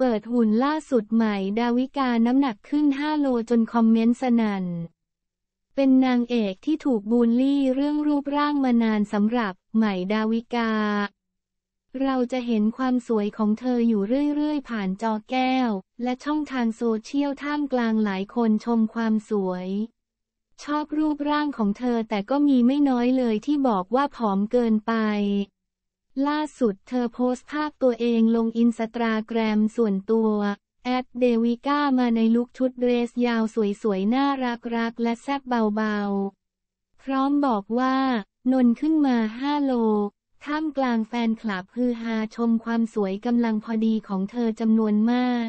เปิดหุ่นล่าสุดใหม่ดาวิกา น้ำหนักขึ้น5โลจนคอมเมนต์สนัน่น เป็นนางเอกที่ถูกบูลลี่เรื่องรูปร่างมานานสำหรับ ใหม่ดาวิกา เราจะเห็นความสวยของเธออยู่เรื่อยๆผ่านจอแก้ว และช่องทางโซเชียลท่ามกลางหลายคนชมความสวย ชอบรูปร่างของเธอแต่ก็มีไม่น้อยเลยที่บอกว่าผอมเกินไปล่าสุดเธอโพสต์ภาพตัวเองลงอินสตาแกรมส่วนตัว แอดเดวิก้ามาในลุคชุดเรสยาวสวยๆน่ารักๆและแซ่บเบาๆ พร้อมบอกว่า นนขึ้นมา5โลท่ามกลางแฟนคลับฮือฮาชมความสวยกำลังพอดีของเธอจำนวนมาก